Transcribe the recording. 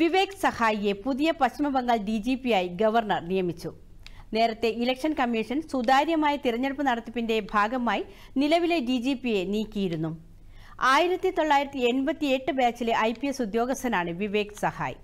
വിവേക് സഹായിയെ പുതിയ Paschimbangal D G പിയായി ഗവർണർ നിയമിച്ചു നേരത്തെ ഇലക്ഷൻ കമ്മീഷൻ സുതാര്യമായ തിരഞ്ഞെടുപ്പ് നടത്തിപ്പിന്റെ ഭാഗമായി നിലവിലെ ഡി ജി പിയെ നീക്കിയിരുന്നു ആയിരത്തി തൊള്ളായിരത്തി എട്ട് ബാച്ചിലെ ഐ പി എസ് ഉദ്യോഗസ്ഥനാണ് വിവേക് സഹായ്